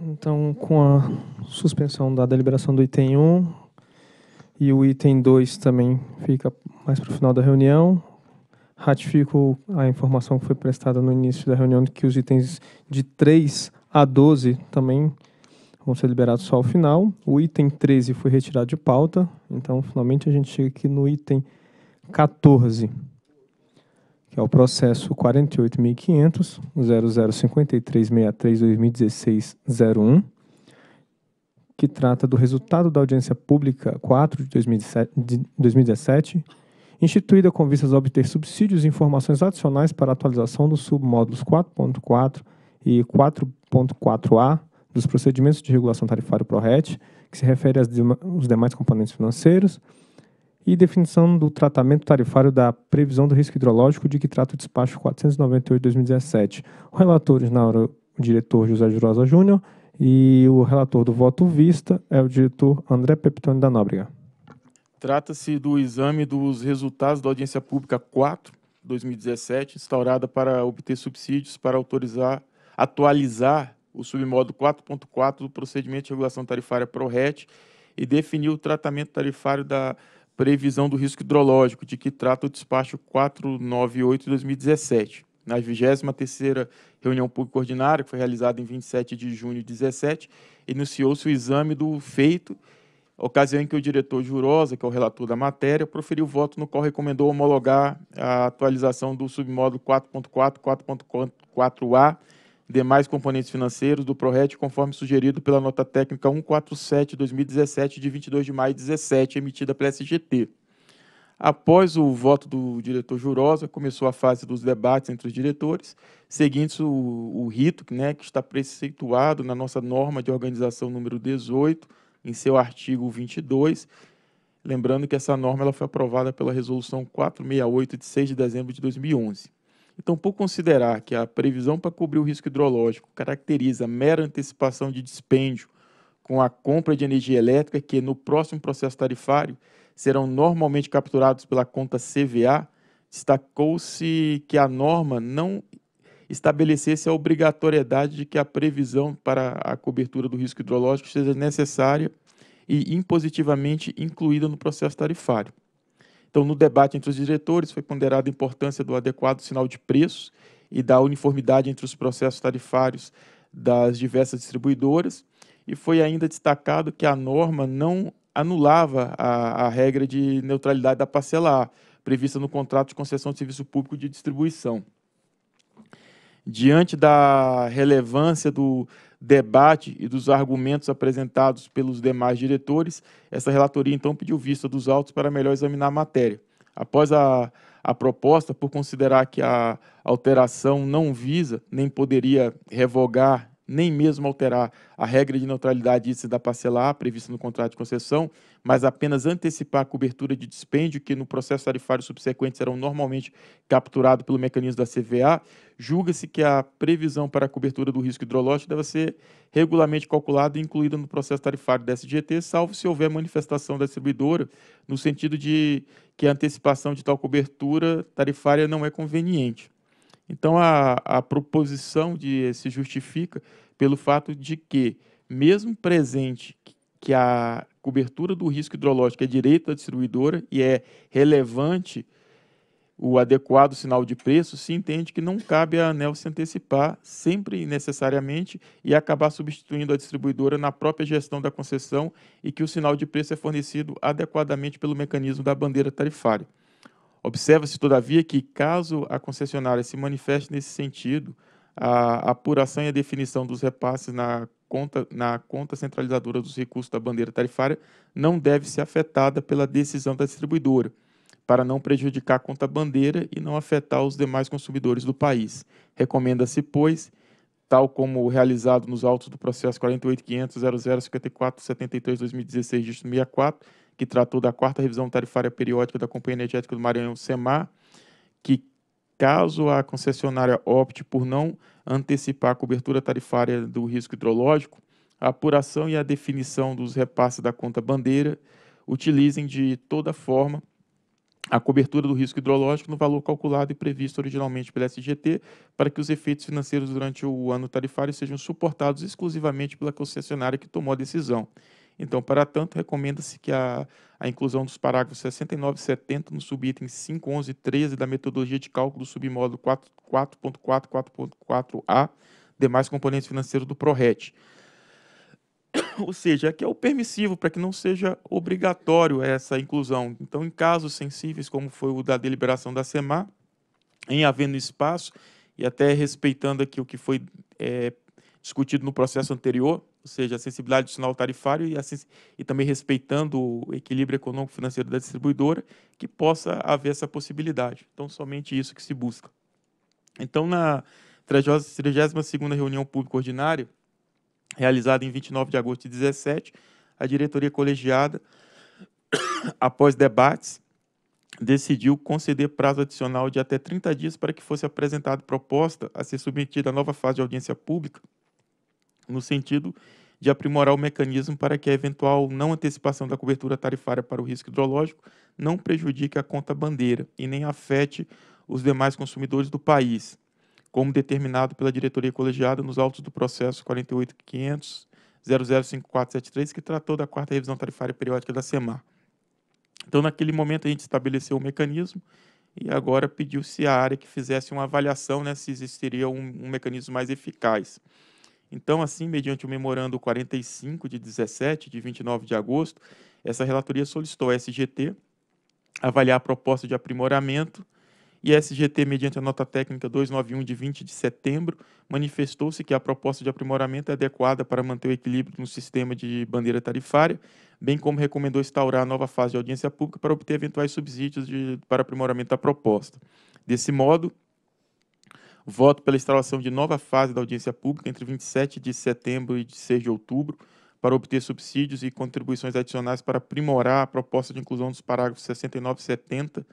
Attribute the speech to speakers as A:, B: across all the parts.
A: Então, com a suspensão da deliberação do item 1 e o item 2 também fica mais para o final da reunião, ratifico a informação que foi prestada no início da reunião de que os itens de 3 a 12 também vão ser liberados só ao final. O item 13 foi retirado de pauta, então finalmente a gente chega aqui no item 14 que é o processo 48.500.0053.63.2016.01, que trata do resultado da audiência pública 4 de 2017, instituída com vistas a obter subsídios e informações adicionais para a atualização dos submódulos 4.4 e 4.4a dos procedimentos de regulação tarifária ProRet, que se refere aos demais componentes financeiros, e definição do tratamento tarifário da previsão do risco hidrológico de que trata o despacho 498-2017. Os relatores na hora, o diretor José Jurosa Júnior e o relator do voto vista é o diretor André Peptoni da Nóbrega.
B: Trata-se do exame dos resultados da audiência pública 4, 2017, instaurada para obter subsídios para autorizar, atualizar o submódulo 4.4 do procedimento de regulação tarifária ProRet e definir o tratamento tarifário da previsão do risco hidrológico, de que trata o despacho 498 de 2017. Na 23 reunião pública ordinária, que foi realizada em 27 de junho de 2017, iniciou-se o exame do feito, ocasião em que o diretor Jurosa, que é o relator da matéria, proferiu voto no qual recomendou homologar a atualização do submódulo 4.4, 4.4a demais componentes financeiros do ProRet, conforme sugerido pela nota técnica 147-2017, de 22 de maio de 17, emitida pela SGT. Após o voto do diretor Jurosa, começou a fase dos debates entre os diretores, seguindo o, o rito né, que está preceituado na nossa norma de organização número 18, em seu artigo 22. Lembrando que essa norma ela foi aprovada pela Resolução 468, de 6 de dezembro de 2011. Então, por considerar que a previsão para cobrir o risco hidrológico caracteriza mera antecipação de dispêndio com a compra de energia elétrica, que no próximo processo tarifário serão normalmente capturados pela conta CVA, destacou-se que a norma não estabelecesse a obrigatoriedade de que a previsão para a cobertura do risco hidrológico seja necessária e impositivamente incluída no processo tarifário. Então, no debate entre os diretores, foi ponderada a importância do adequado sinal de preço e da uniformidade entre os processos tarifários das diversas distribuidoras, e foi ainda destacado que a norma não anulava a, a regra de neutralidade da parcela A, prevista no contrato de concessão de serviço público de distribuição. Diante da relevância do, debate e dos argumentos apresentados pelos demais diretores, essa relatoria então pediu vista dos autos para melhor examinar a matéria. Após a, a proposta, por considerar que a alteração não visa nem poderia revogar nem mesmo alterar a regra de neutralidade da parcelar prevista no contrato de concessão, mas apenas antecipar a cobertura de dispêndio que no processo tarifário subsequente serão normalmente capturados pelo mecanismo da CVA, julga-se que a previsão para a cobertura do risco hidrológico deve ser regularmente calculada e incluída no processo tarifário da SGT, salvo se houver manifestação da distribuidora no sentido de que a antecipação de tal cobertura tarifária não é conveniente. Então, a, a proposição de se justifica pelo fato de que, mesmo presente que a cobertura do risco hidrológico é direito da distribuidora e é relevante o adequado sinal de preço, se entende que não cabe à ANEL se antecipar sempre e necessariamente e acabar substituindo a distribuidora na própria gestão da concessão e que o sinal de preço é fornecido adequadamente pelo mecanismo da bandeira tarifária. Observa-se, todavia, que caso a concessionária se manifeste nesse sentido, a apuração e a definição dos repasses na conta, na conta centralizadora dos recursos da bandeira tarifária não deve ser afetada pela decisão da distribuidora, para não prejudicar a conta bandeira e não afetar os demais consumidores do país. Recomenda-se, pois, tal como realizado nos autos do processo 48.500.0054.73.2016, 005473 64 que tratou da quarta revisão tarifária periódica da Companhia Energética do Maranhão, SEMAR, que caso a concessionária opte por não antecipar a cobertura tarifária do risco hidrológico, a apuração e a definição dos repasses da conta bandeira utilizem de toda forma a cobertura do risco hidrológico no valor calculado e previsto originalmente pela SGT, para que os efeitos financeiros durante o ano tarifário sejam suportados exclusivamente pela concessionária que tomou a decisão. Então, para tanto, recomenda-se que a, a inclusão dos parágrafos 69 e 70 no subitem 5, 11 e 13 da metodologia de cálculo do submódulo 4.4, 4.4a, demais componentes financeiros do ProRet. Ou seja, aqui é o permissivo, para que não seja obrigatório essa inclusão. Então, em casos sensíveis, como foi o da deliberação da SEMAR, em havendo espaço, e até respeitando aqui o que foi é, discutido no processo anterior, ou seja, a sensibilidade do sinal tarifário e, e também respeitando o equilíbrio econômico-financeiro da distribuidora, que possa haver essa possibilidade. Então, somente isso que se busca. Então, na 32ª reunião pública ordinária, realizada em 29 de agosto de 2017, a diretoria colegiada, após debates, decidiu conceder prazo adicional de até 30 dias para que fosse apresentada proposta a ser submetida à nova fase de audiência pública no sentido de aprimorar o mecanismo para que a eventual não antecipação da cobertura tarifária para o risco hidrológico não prejudique a conta bandeira e nem afete os demais consumidores do país, como determinado pela diretoria colegiada nos autos do processo 48.500.005473, que tratou da quarta revisão tarifária periódica da SEMAR. Então, naquele momento, a gente estabeleceu o mecanismo e agora pediu-se à área que fizesse uma avaliação né, se existiria um, um mecanismo mais eficaz. Então, assim, mediante o memorando 45 de 17 de 29 de agosto, essa relatoria solicitou à SGT avaliar a proposta de aprimoramento e a SGT, mediante a nota técnica 291 de 20 de setembro, manifestou-se que a proposta de aprimoramento é adequada para manter o equilíbrio no sistema de bandeira tarifária, bem como recomendou instaurar a nova fase de audiência pública para obter eventuais subsídios de, para aprimoramento da proposta. Desse modo, Voto pela instalação de nova fase da audiência pública entre 27 de setembro e 6 de outubro para obter subsídios e contribuições adicionais para aprimorar a proposta de inclusão dos parágrafos 69 e 70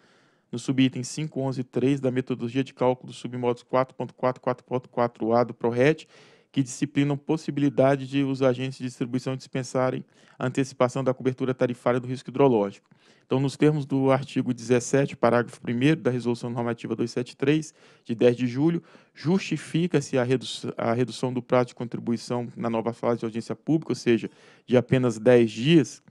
B: no subitem 511.3 da metodologia de cálculo dos submodos 4.4, 4.4a do PRORET que disciplinam possibilidade de os agentes de distribuição dispensarem antecipação da cobertura tarifária do risco hidrológico. Então, nos termos do artigo 17, parágrafo 1 da Resolução Normativa 273, de 10 de julho, justifica-se a, redu a redução do prazo de contribuição na nova fase de audiência pública, ou seja, de apenas 10 dias,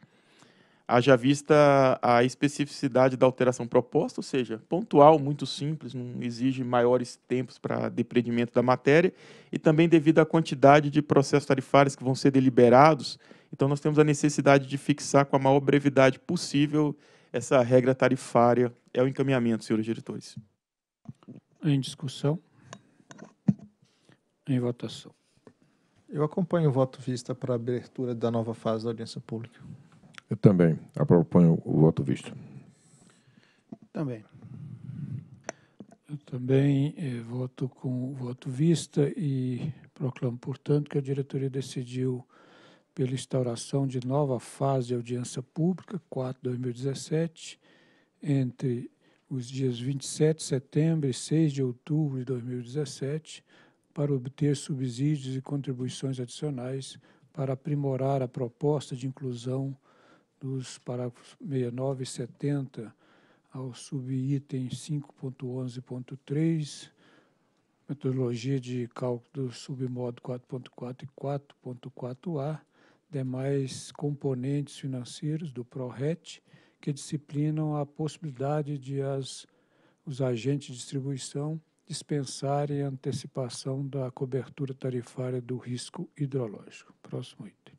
B: haja vista a especificidade da alteração proposta, ou seja, pontual, muito simples, não exige maiores tempos para depreendimento da matéria, e também devido à quantidade de processos tarifários que vão ser deliberados, então nós temos a necessidade de fixar com a maior brevidade possível essa regra tarifária. É o encaminhamento, senhores diretores.
A: Em discussão?
B: Em votação.
A: Eu acompanho o voto vista para a abertura da nova fase da audiência pública. Eu também. Eu proponho o voto visto. Também. Eu também eh, voto com voto vista e proclamo, portanto, que a diretoria decidiu pela instauração de nova fase de audiência pública, 4 de 2017, entre os dias 27 de setembro e 6 de outubro de 2017, para obter subsídios e contribuições adicionais para aprimorar a proposta de inclusão dos parágrafos 69 e 70 ao subitem 5.11.3, metodologia de cálculo do submodo 4.4 e 4.4a, demais componentes financeiros do PRORET que disciplinam a possibilidade de as, os agentes de distribuição dispensarem a antecipação da cobertura tarifária do risco hidrológico. Próximo item.